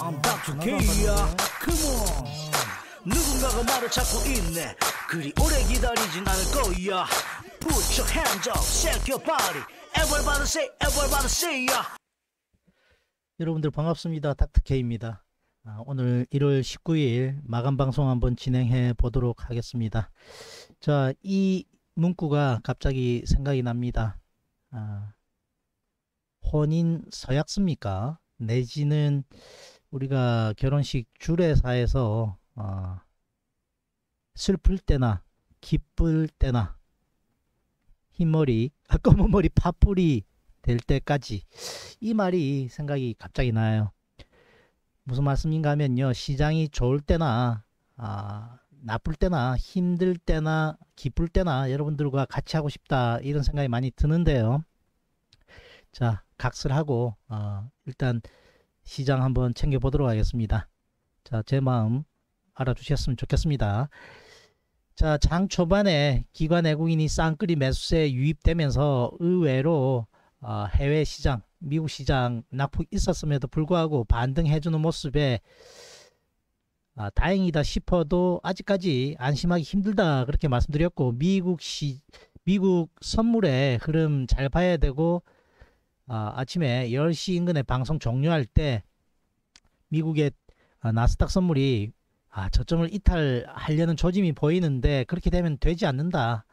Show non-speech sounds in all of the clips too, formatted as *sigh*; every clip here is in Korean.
I'm back 야 Come on 누군가가 나를 찾고 있네 그리 오래 기다리진 않을 거야 Put your hands up, shake your body Everybody say, everybody say ya 여러분들 반갑습니다 닥터K입니다 아, 오늘 1월 19일 마감 방송 한번 진행해 보도록 하겠습니다 자이 문구가 갑자기 생각이 납니다 아, 혼인 서약습니까? 내지는 우리가 결혼식 주례사에서 어, 슬플 때나 기쁠 때나 흰머리, *laughs* 아, 검은머리 파뿌리 될 때까지 이 말이 생각이 갑자기 나요. 무슨 말씀인가 하면요. 시장이 좋을 때나 아, 나쁠 때나 힘들 때나 기쁠 때나 여러분들과 같이 하고 싶다 이런 생각이 많이 드는데요. 자, 각설하고 어, 일단 시장 한번 챙겨보도록 하겠습니다. 자, 제 마음 알아주셨으면 좋겠습니다. 자, 장 초반에 기관 외국인이 쌍끌이 매수세에 유입되면서 의외로 어, 해외 시장, 미국 시장 낙폭 있었음에도 불구하고 반등해주는 모습에 아, 다행이다 싶어도 아직까지 안심하기 힘들다 그렇게 말씀드렸고 미국 시 미국 선물의 흐름 잘 봐야 되고 아, 아 침에 10시 인근에 방송 종료할 때 미국의 아, 나스닥 선물이 아, 저점을 이탈하려는 조짐이 보이는데 그렇게 되면 되지 않는다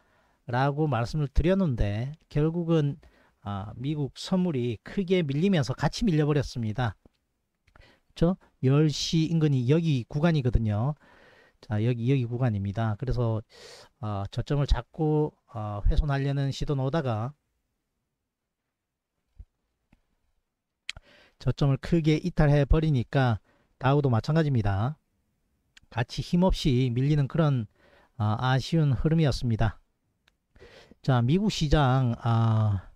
라고 말씀을 드렸는데 결국은 아, 미국 선물이 크게 밀리면서 같이 밀려버렸습니다. 저렇 그렇죠? 10시 인근이 여기 구간이거든요. 자, 여기 여기 구간입니다. 그래서 어, 저점을 잡고 어, 훼손하려는 시도 나오다가 저점을 크게 이탈해 버리니까 다우도 마찬가지입니다. 같이 힘없이 밀리는 그런 아, 아쉬운 흐름이었습니다. 자, 미국 시장 아,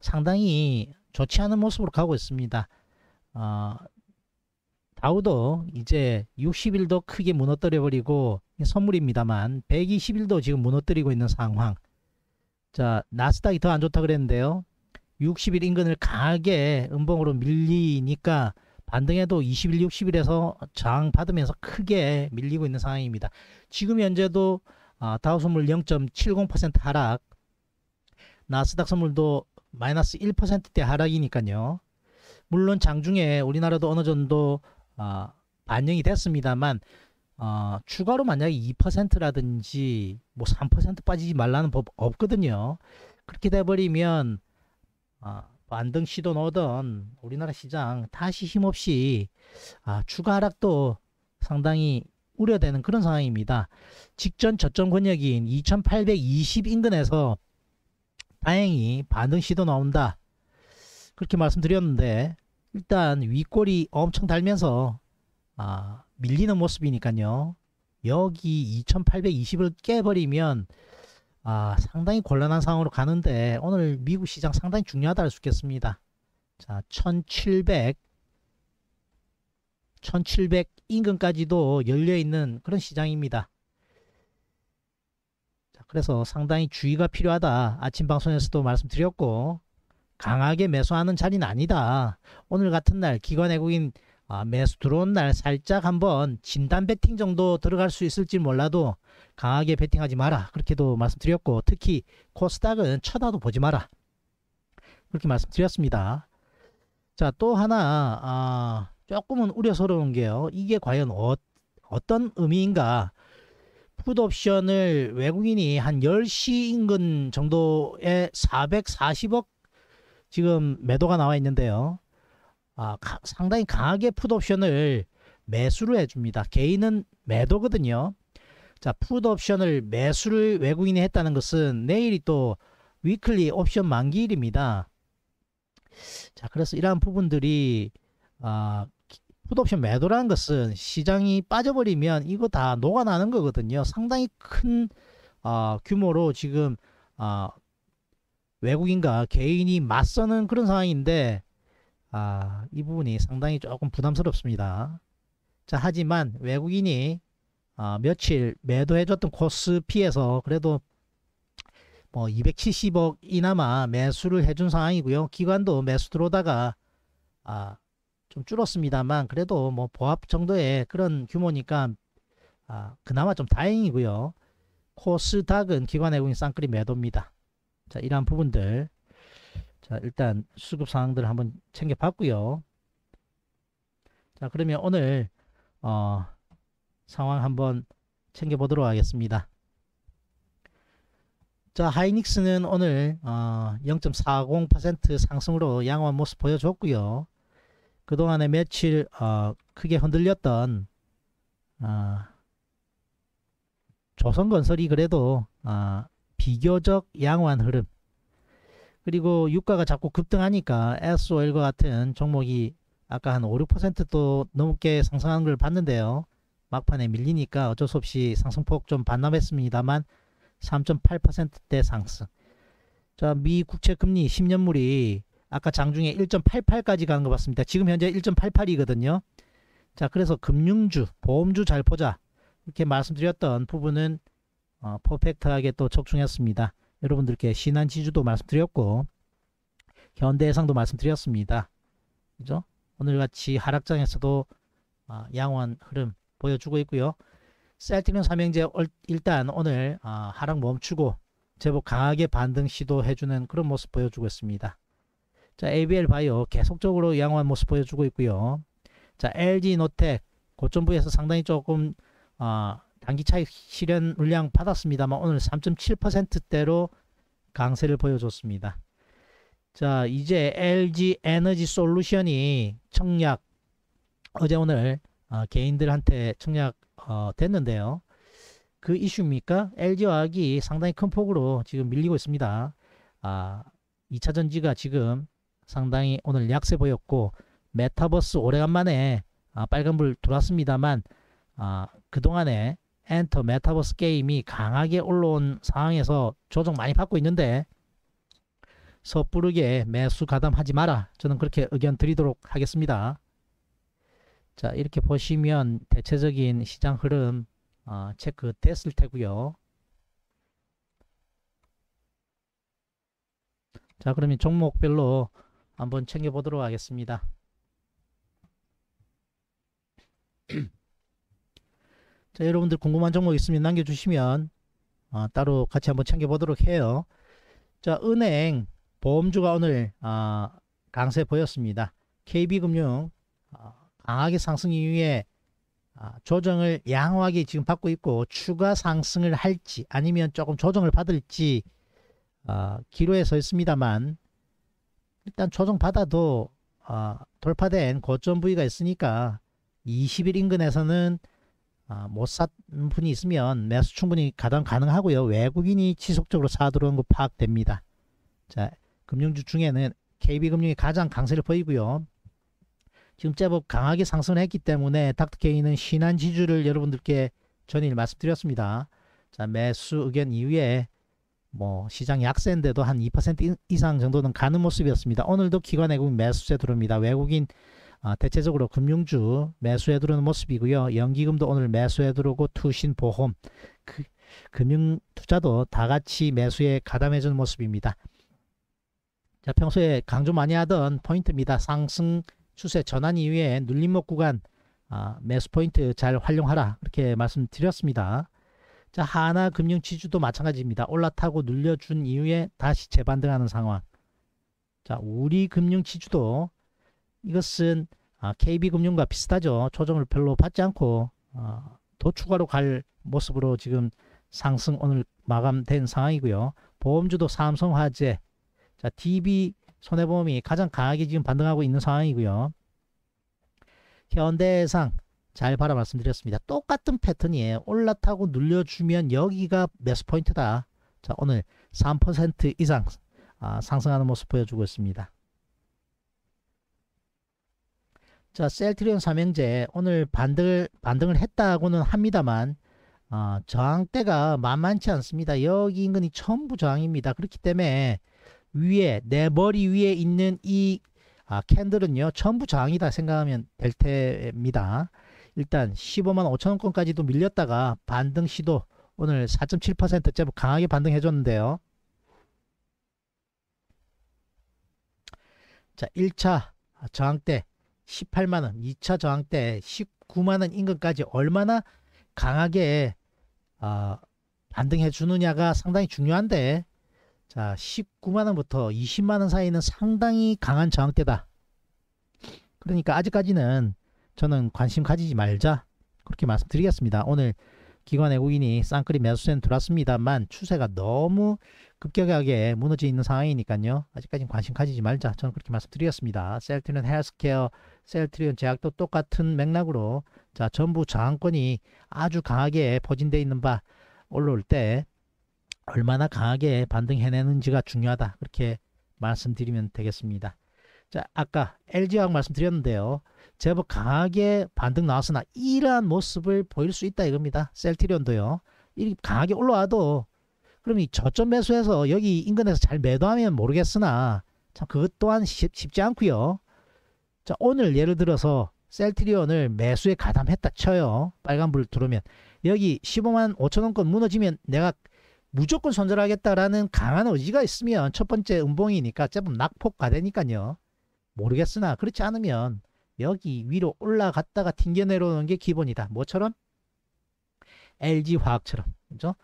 상당히 좋지 않은 모습으로 가고 있습니다. 아, 다우도 이제 60일도 크게 무너뜨려 버리고 선물입니다만 120일도 지금 무너뜨리고 있는 상황. 자, 나스닥이 더 안 좋다 그랬는데요. 60일 인근을 강하게 음봉으로 밀리니까 반등해도 20일, 60일에서 저항 받으면서 크게 밀리고 있는 상황입니다. 지금 현재도 아, 다우선물 0.70% 하락, 나스닥 선물도 마이너스 1%대 하락이니까요. 물론 장중에 우리나라도 어느 정도 아, 반영이 됐습니다만 어, 추가로 만약에 2%라든지 뭐 3% 빠지지 말라는 법 없거든요. 그렇게 돼버리면 아, 반등 시도 넣던 우리나라 시장 다시 힘없이 아, 추가 하락도 상당히 우려되는 그런 상황입니다. 직전 저점 권역인 2820 인근에서 다행히 반등 시도 나온다. 그렇게 말씀드렸는데 일단 윗골이 엄청 달면서 아, 밀리는 모습이니까요. 여기 2820을 깨버리면 아, 상당히 곤란한 상황으로 가는데 오늘 미국 시장 상당히 중요하다 할 수 있겠습니다. 자, 1700 1700 인근까지도 열려 있는 그런 시장입니다. 자, 그래서 상당히 주의가 필요하다. 아침 방송에서도 말씀드렸고 강하게 매수하는 자리는 아니다. 오늘 같은 날 기관 외국인 아, 매수 들어온 날 살짝 한번 진단 베팅 정도 들어갈 수 있을지 몰라도 강하게 베팅하지 마라. 그렇게도 말씀드렸고 특히 코스닥은 쳐다도 보지 마라. 그렇게 말씀드렸습니다. 자, 또 하나 아, 조금은 우려스러운 게요. 이게 과연 어, 어떤 의미인가? 푸드옵션을 외국인이 한 10시 인근 정도에 440억 지금 매도가 나와 있는데요. 아, 가, 상당히 강하게 풋옵션을 매수를 해줍니다. 개인은 매도거든요. 자, 풋옵션을 매수를 외국인이 했다는 것은 내일이 또 위클리 옵션 만기일입니다. 자, 그래서 이러한 부분들이 아, 풋옵션 매도라는 것은 시장이 빠져버리면 이거 다 녹아나는 거거든요. 상당히 큰 아, 규모로 지금 아, 외국인과 개인이 맞서는 그런 상황인데 아, 이 부분이 상당히 조금 부담스럽습니다. 자, 하지만 외국인이 아, 며칠 매도해줬던 코스피에서 그래도 뭐 270억이나마 매수를 해준 상황이고요. 기관도 매수 들어오다가 아, 좀 줄었습니다만 그래도 뭐 보합 정도의 그런 규모니까 아, 그나마 좀 다행이고요. 코스닥은 기관 외국인 쌍끌이 매도입니다. 자, 이러한 부분들 자 일단 수급 상황들 을 한번 챙겨봤고요 자 그러면 오늘 어, 상황 한번 챙겨보도록 하겠습니다 자 하이닉스는 오늘 어, 0.40% 상승으로 양호한 모습 보여줬고요 그동안에 며칠 어, 크게 흔들렸던 어, 조선건설이 그래도 어, 비교적 양호한 흐름 그리고 유가가 자꾸 급등하니까 SOL과 같은 종목이 아까 한 5, 6%또 넘게 상승한 걸 봤는데요. 막판에 밀리니까 어쩔 수 없이 상승폭 좀 반납했습니다만 3.8%대 상승. 자, 미 국채 금리 10년물이 아까 장중에 1.88까지 가는 거 봤습니다. 지금 현재 1.88이거든요. 자, 그래서 금융주, 보험주 잘 보자. 이렇게 말씀드렸던 부분은 어, 퍼펙트하게 또 적중했습니다. 여러분들께 신한 지주도 말씀드렸고 현대해상도 말씀드렸습니다. 그죠? 오늘같이 하락장에서도 아, 양호한 흐름 보여주고 있고요. 셀틱은 삼형제 일단 오늘 아, 하락 멈추고 제법 강하게 반등 시도해주는 그런 모습 보여주고 있습니다. 자, ABL 바이오 계속적으로 양호한 모습 보여주고 있고요. 자, LG 노텍 고점부에서 상당히 조금 어, 단기 차익 실현 물량 받았습니다만 오늘 3.7%대로 강세를 보여줬습니다. 자 이제 LG 에너지 솔루션이 청약 어제 오늘 어, 개인들한테 청약 어, 됐는데요. 그 이슈입니까? LG화학이 상당히 큰 폭으로 지금 밀리고 있습니다. 아, 2차전지가 지금 상당히 오늘 약세 보였고 메타버스 오래간만에 아, 빨간불 돌았습니다만 아, 그동안에 엔터 메타버스 게임이 강하게 올라온 상황에서 조정 많이 받고 있는데 섣부르게 매수 가담하지 마라. 저는 그렇게 의견 드리도록 하겠습니다. 자 이렇게 보시면 대체적인 시장 흐름 어, 아, 체크됐을 테고요. 자 그러면 종목별로 한번 챙겨보도록 하겠습니다. 자, 여러분들 궁금한 종목 있으면 남겨주시면 어, 따로 같이 한번 챙겨보도록 해요. 자, 은행, 보험주가 오늘 어, 강세 보였습니다. KB금융 어, 아, 강하게 상승 이후에 어, 조정을 양호하게 지금 받고 있고 추가 상승을 할지 아니면 조금 조정을 받을지 어, 기로에 서 있습니다만 일단 조정 받아도 어, 돌파된 고점 부위가 있으니까 20일 인근에서는 아, 못산 분이 있으면 매수 충분히 가당 가능하고요. 외국인이 지속적으로 사들어온 거 파악됩니다. 자, 금융주 중에는 KB금융이 가장 강세를 보이고요. 지금 제법 강하게 상승을 했기 때문에 닥터케이는 신한지주를 여러분들께 전일 말씀드렸습니다. 자, 매수 의견 이후에 뭐 시장 약세인데도 한 2% 이상 정도는 가는 모습이었습니다. 오늘도 기관 외국인 매수세 들어옵니다. 외국인 아, 대체적으로 금융주 매수해 들어오는 모습이고요. 연기금도 오늘 매수해 들어오고 투신 보험 그, 금융 투자도 다 같이 매수에 가담해 주는 모습입니다. 자, 평소에 강조 많이 하던 포인트입니다. 상승 추세 전환 이후에 눌림목 구간 아, 매수 포인트 잘 활용하라 이렇게 말씀드렸습니다. 자, 하나 금융 지주도 마찬가지입니다. 올라타고 눌려준 이후에 다시 재반등하는 상황. 자, 우리 금융 지주도 이것은 아, KB금융과 비슷하죠. 조정을 별로 받지 않고 아, 더 추가로 갈 모습으로 지금 상승 오늘 마감된 상황이고요. 보험주도 삼성화재, 자 DB 손해보험이 가장 강하게 지금 반등하고 있는 상황이고요. 현대해상 잘 바라 말씀드렸습니다. 똑같은 패턴이에요. 올라타고 눌려주면 여기가 매수 포인트다. 자 오늘 3% 이상 아, 상승하는 모습 보여주고 있습니다. 자, 셀트리온 삼형제 오늘 반등을 반등을 했다고는 합니다만 어, 저항대가 만만치 않습니다. 여기 인근이 전부 저항입니다. 그렇기 때문에 위에 내 머리 위에 있는 이 아, 캔들은요 전부 저항이다 생각하면 될 테입니다. 일단 15만 5천원권까지도 밀렸다가 반등 시도 오늘 4.7% 제법 강하게 반등해 줬는데요. 자 1차 저항대 18만원, 2차 저항 때 19만원 인근까지 얼마나 강하게 어, 반등해 주느냐가 상당히 중요한데 자 19만원부터 20만원 사이는 상당히 강한 저항대다. 그러니까 아직까지는 저는 관심 가지지 말자 그렇게 말씀드리겠습니다. 오늘 기관 외국인이 쌍끌리 매수세는 들어왔습니다만 추세가 너무 급격하게 무너져 있는 상황이니까요. 아직까지는 관심 가지지 말자. 저는 그렇게 말씀드리겠습니다. 셀트리온 헬스케어, 셀트리온 제약도 똑같은 맥락으로 자 전부 저항권이 아주 강하게 포진되어 있는 바 올라올 때 얼마나 강하게 반등해내는지가 중요하다. 그렇게 말씀드리면 되겠습니다. 자, 아까 LG하고 말씀드렸는데요. 제법 강하게 반등 나왔으나 이러한 모습을 보일 수 있다 이겁니다. 셀트리온도요. 이 강하게 올라와도 그럼 이 저점 매수해서 여기 인근에서 잘 매도하면 모르겠으나 참 그것 또한 쉽, 지 않고요. 자, 오늘 예를 들어서 셀트리온을 매수에 가담했다 쳐요. 빨간불 들어오면 여기 15만 5천원권 무너지면 내가 무조건 손절하겠다라는 강한 의지가 있으면 첫 번째 음봉이니까 제법 낙폭가 되니까요. 모르겠으나 그렇지 않으면 여기 위로 올라갔다가 튕겨 내려오는 게 기본이다. 뭐처럼? LG 화학처럼. 그죠?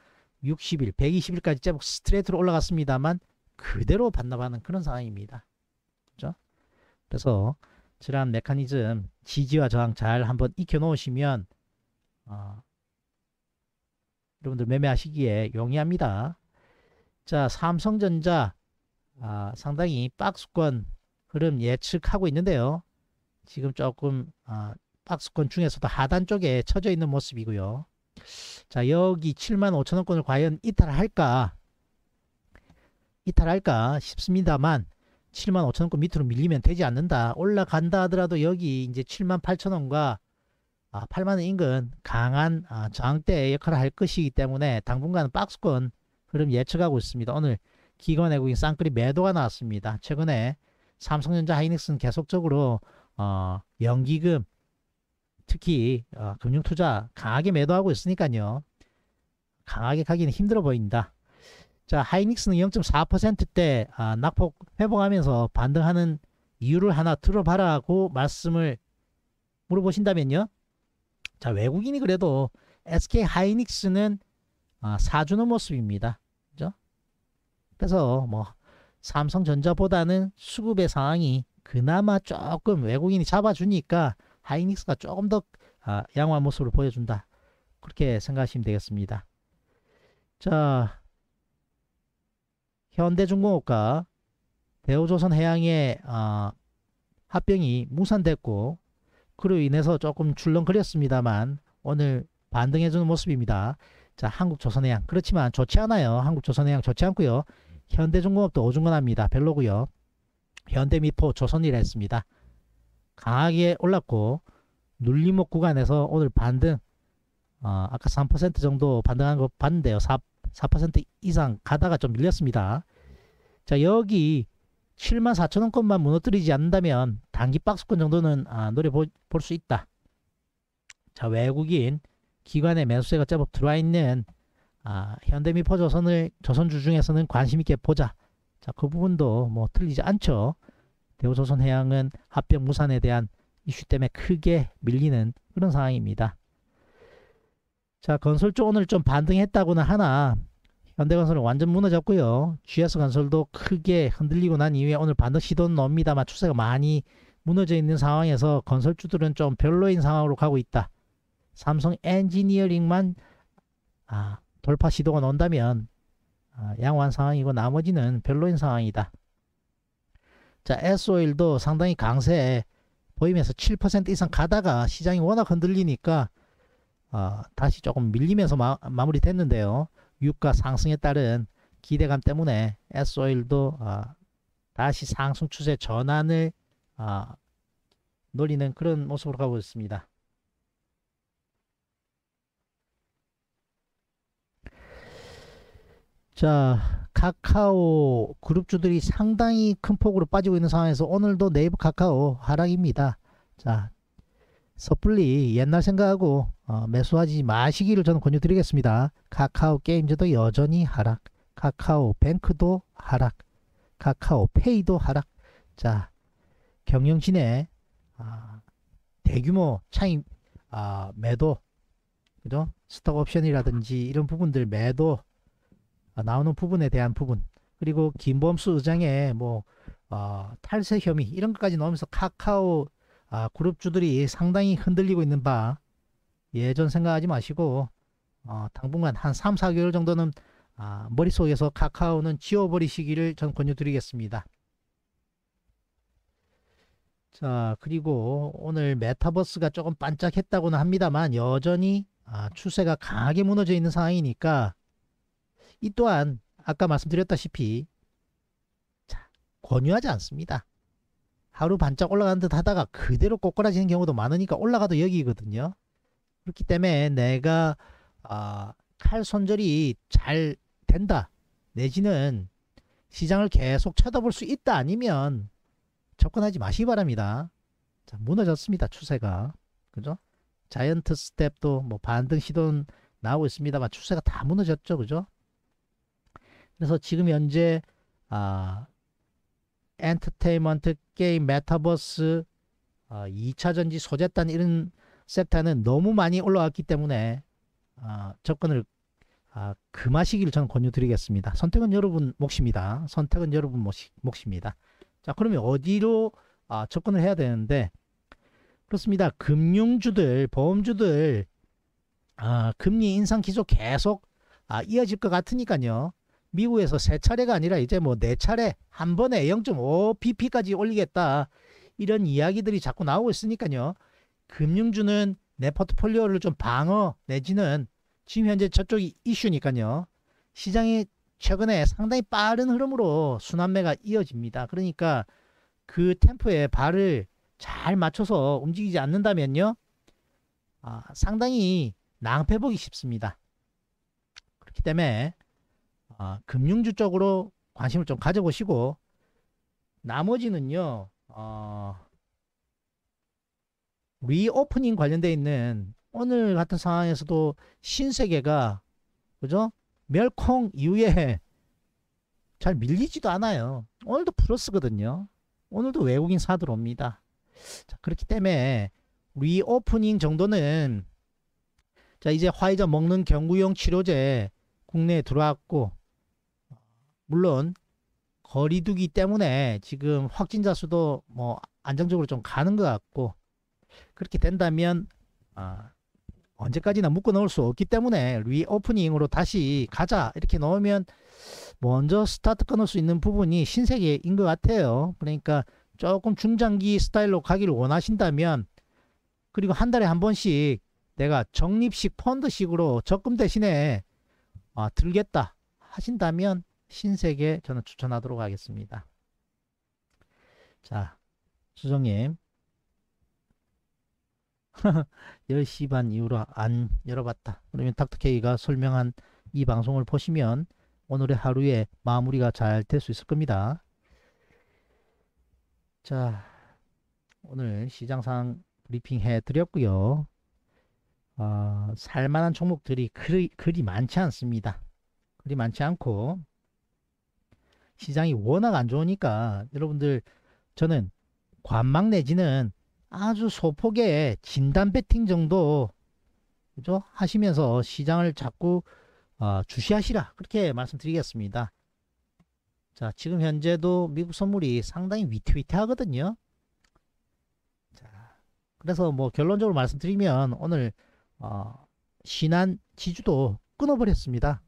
60일, 120일까지 제법 스트레이트로 올라갔습니다만 그대로 반납하는 그런 상황입니다. 그죠? 그래서 질환 메커니즘 지지와 저항 잘 한번 익혀 놓으시면 어, 여러분들 매매하시기에 용이합니다. 자, 삼성전자 아, 상당히 박스권 흐름 예측하고 있는데요. 지금 조금 아, 박스권 중에서도 하단 쪽에 쳐져 있는 모습이고요. 자 여기 7만 5천원권을 과연 이탈할까 이탈할까 싶습니다만 7만 5천원권 밑으로 밀리면 되지 않는다. 올라간다 하더라도 여기 이제 7만 8천원과 아, 8만원 인근 강한 아, 저항대 역할을 할 것이기 때문에 당분간 박스권 흐름 예측하고 있습니다. 오늘 기관 외국인 쌍끌이 매도가 나왔습니다. 최근에 삼성전자 하이닉스는 계속적으로 어, 연기금 특히 어, 금융투자 강하게 매도하고 있으니까요. 강하게 가기는 힘들어 보인다. 자 하이닉스는 0.4%대 아, 낙폭 회복하면서 반등하는 이유를 하나 들어봐라고 말씀을 물어보신다면요. 자 외국인이 그래도 SK 하이닉스는 아, 사주는 모습입니다. 그죠? 그래서 뭐 삼성전자보다는 수급의 상황이 그나마 조금 외국인이 잡아주니까 하이닉스가 조금 더 아, 양호한 모습을 보여준다. 그렇게 생각하시면 되겠습니다. 자, 현대중공업과 대우조선해양의 아, 합병이 무산됐고 그로 인해서 조금 출렁거렸습니다만 오늘 반등해주는 모습입니다. 자, 한국조선해양 그렇지만 좋지 않아요. 한국조선해양 좋지 않고요. 현대중공업도 오중간합니다 별로고요. 현대미포 조선이라 했습니다. 강하게 올랐고 눌림목 구간에서 오늘 반등 어, 아까 3% 정도 반등한 거 봤는데요. 4, 4% 이상 가다가 좀 밀렸습니다. 자 여기 7만 4천원권만 무너뜨리지 않는다면 단기 박스권 정도는 아, 노려볼 수 있다. 자 외국인 기관의 매수세가 제법 들어와 있는 아, 현대미포 조선을 조선주 중에서는 관심 있게 보자. 자, 그 부분도 뭐 틀리지 않죠. 대우조선해양은 합병 무산에 대한 이슈 때문에 크게 밀리는 그런 상황입니다. 자, 건설 주 오늘 좀 반등했다고는 하나 현대건설은 완전 무너졌고요. GS건설도 크게 흔들리고 난 이후에 오늘 반등 시도는 놉니다만 추세가 많이 무너져 있는 상황에서 건설주들은 좀 별로인 상황으로 가고 있다. 삼성 엔지니어링만 아, 돌파 시도가 나다면 아, 양호한 상황이고 나머지는 별로인 상황이다. 자, S-OIL도 상당히 강세 보이면서 7% 이상 가다가 시장이 워낙 흔들리니까 어, 다시 조금 밀리면서 마, 무리됐는데요 유가 상승에 따른 기대감 때문에 S-OIL도 어, 아, 다시 상승 추세 전환을 어, 노리는 그런 모습으로 가고 있습니다. 자, 카카오 그룹주들이 상당히 큰 폭으로 빠지고 있는 상황에서 오늘도 네이버 카카오 하락입니다. 자, 섣불리 옛날 생각하고 어, 매수하지 마시기를 저는 권유드리겠습니다. 카카오 게임즈도 여전히 하락, 카카오 뱅크도 하락, 카카오 페이도 하락. 자, 경영진의 아, 대규모 차입 아, 매도, 그죠? 스톡 옵션이라든지 이런 부분들 매도 아, 나오는 부분에 대한 부분 그리고 김범수 의장의 뭐 어, 탈세 혐의 이런 것까지 넣으면서 카카오 아, 그룹주들이 상당히 흔들리고 있는 바 예전 생각하지 마시고 어, 당분간 한 3, 4개월 정도는 아, 머릿속에서 카카오는 지워버리시기를 전 권유드리겠습니다. 자 그리고 오늘 메타버스가 조금 반짝했다고는 합니다만 여전히 아, 추세가 강하게 무너져 있는 상황이니까 이 또한 아까 말씀드렸다시피 자, 권유하지 않습니다. 하루 반짝 올라가는 듯 하다가 그대로 꼬꾸라지는 경우도 많으니까 올라가도 여기거든요. 그렇기 때문에 내가 아, 칼 손절이 잘 된다 내지는 시장을 계속 쳐다볼 수 있다 아니면 접근하지 마시기 바랍니다. 자, 무너졌습니다. 추세가. 그죠? 자이언트 스텝도 뭐 반등 시도는 나오고 있습니다만 추세가 다 무너졌죠. 그죠? 그래서 지금 현재 아, 엔터테인먼트 게임 메타버스 아, 2차 전지 소재단 이런 섹터는 너무 많이 올라왔기 때문에 아, 접근을 아, 금하시기를 저는 권유드리겠습니다. 선택은 여러분 몫입니다. 선택은 여러분 몫, 몫입니다. 자 그러면 어디로 아, 접근을 해야 되는데 그렇습니다. 금융주들, 보험주들 아, 금리 인상 기조 계속 아, 이어질 것 같으니까요. 미국에서 세 차례가 아니라 이제 뭐 네 차례 한 번에 0.5bp까지 올리겠다 이런 이야기들이 자꾸 나오고 있으니까요. 금융주는 내 포트폴리오를 좀 방어 내지는 지금 현재 저쪽이 이슈니까요. 시장이 최근에 상당히 빠른 흐름으로 순환매가 이어집니다. 그러니까 그 템포에 발을 잘 맞춰서 움직이지 않는다면요. 아, 상당히 낭패 보기 쉽습니다. 그렇기 때문에 어, 아, 금융주 쪽으로 관심을 좀 가져보시고 나머지는요 어, 리오프닝 관련되어 있는 오늘 같은 상황에서도 신세계가 그죠 멸콩 이후에 잘 밀리지도 않아요 오늘도 플러스거든요 오늘도 외국인 사들 옵니다 자, 그렇기 때문에 리오프닝 정도는 자 이제 화이자 먹는 경구용 치료제 국내에 들어왔고 물론 거리두기 때문에 지금 확진자 수도 뭐 안정적으로 좀 가는 것 같고 그렇게 된다면 아, 언제까지나 묶어 놓을수 없기 때문에 리오프닝으로 다시 가자 이렇게 넣으면 먼저 스타트 끊을 수 있는 부분이 신세계인 것 같아요. 그러니까 조금 중장기 스타일로 가기를 원하신다면 그리고 한 달에 한 번씩 내가 적립식 펀드식으로 적금 대신에 아, 들겠다 하신다면 신세계 저는 추천하도록 하겠습니다. 자, 수정님. 10시 *laughs* 반 이후로 안 열어봤다. 그러면 닥터케이가 설명한 이 방송을 보시면 오늘의 하루에 마무리가 잘 될 수 있을 겁니다. 자, 오늘 시장상 브리핑 해드렸고요. 어, 아, 살만한 종목들이 그리, 그리 많지 않습니다. 그리 많지 않고 시장이 워낙 안 좋으니까 여러분들 저는 관망 내지는 아주 소폭의 진단 배팅 정도 그죠? 하시면서 시장을 자꾸 어, 주시하시라 그렇게 말씀드리겠습니다. 자 지금 현재도 미국 선물이 상당히 위태위태하거든요. 자 그래서 뭐 결론적으로 말씀드리면 오늘 어, 신한 지주도 끊어버렸습니다.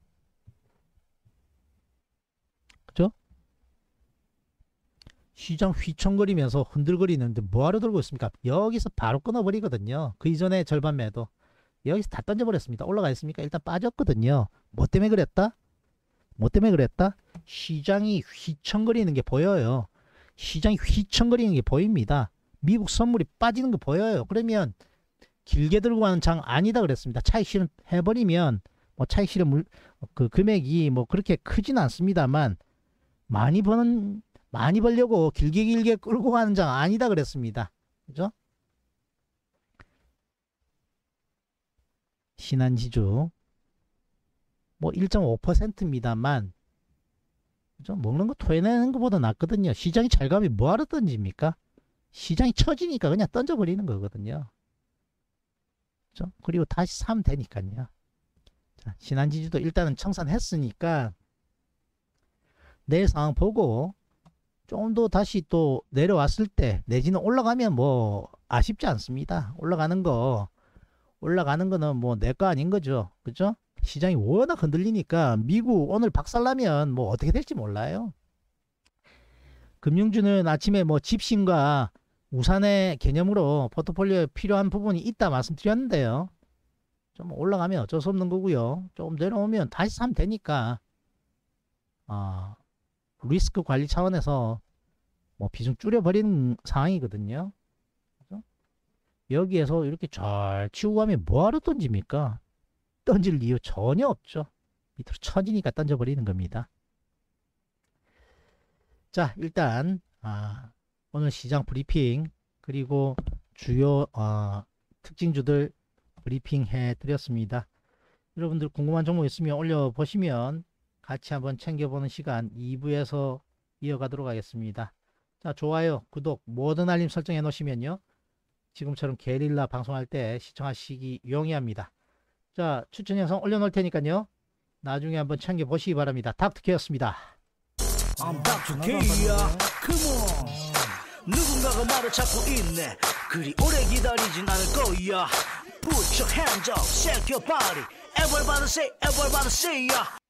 그죠? 시장 휘청거리면서 흔들거리는데 뭐하러 들고 있습니까? 여기서 바로 끊어버리거든요. 그 이전에 절반 매도. 여기서 다 던져버렸습니다. 올라가 있습니까? 일단 빠졌거든요. 뭐 때문에 그랬다? 뭐 때문에 그랬다? 시장이 휘청거리는 게 보여요. 시장이 휘청거리는 게 보입니다. 미국 선물이 빠지는 거 보여요. 그러면 길게 들고 가는 장 아니다 그랬습니다. 차익 실은 해버리면 뭐 차익 실은 물, 어, 그 금액이 뭐 그렇게 크진 않습니다만 많이 버는 많이 벌려고 길게 길게 끌고 가는 장 아니다 그랬습니다. 그죠? 신한지주 뭐 1.5%입니다만 그죠? 먹는 거 토해내는 것보다 낫거든요. 시장이 잘 가면 뭐하러 던집니까? 시장이 처지니까 그냥 던져버리는 거거든요. 그죠? 그리고 다시 사면 되니까요. 자, 신한지주도 일단은 청산했으니까 내 상황 보고 조금 더 다시 또 내려왔을 때 내지는 올라가면 뭐 아쉽지 않습니다. 올라가는 거 올라가는 거는 뭐내 거 아닌 거죠. 그죠? 시장이 워낙 흔들리니까 미국 오늘 박살나면 뭐 어떻게 될지 몰라요. 금융주는 아침에 뭐 집신과 우산의 개념으로 포트폴리오에 필요한 부분이 있다 말씀드렸는데요. 좀 올라가면 어쩔 수 없는 거고요. 조금 내려오면 다시 사면 되니까 어, 리스크 관리 차원에서 뭐 비중 줄여버리는 상황이거든요. 그죠? 여기에서 이렇게 잘 치우고 하면 뭐하러 던집니까? 던질 이유 전혀 없죠. 밑으로 처지니까 던져버리는 겁니다. 자, 일단 아, 오늘 시장 브리핑 그리고 주요 어, 특징주들 브리핑 해드렸습니다. 여러분들 궁금한 종목 있으면 올려보시면 같이 한번 챙겨보는 시간 2부에서 이어가도록 하겠습니다. 자, 좋아요, 구독, 모든 알림 설정해 놓으시면요. 지금처럼 게릴라 방송할 때 시청하시기 용이합니다. 자, 추천 영상 올려놓을 테니까요. 나중에 한번 챙겨보시기 바랍니다. 닥터케였습니다. 누군가가 나를 찾고 있네. 그리 오래 기다리진 않을 거야. Put your hands up, shake your body. Everybody say, everybody say, yeah.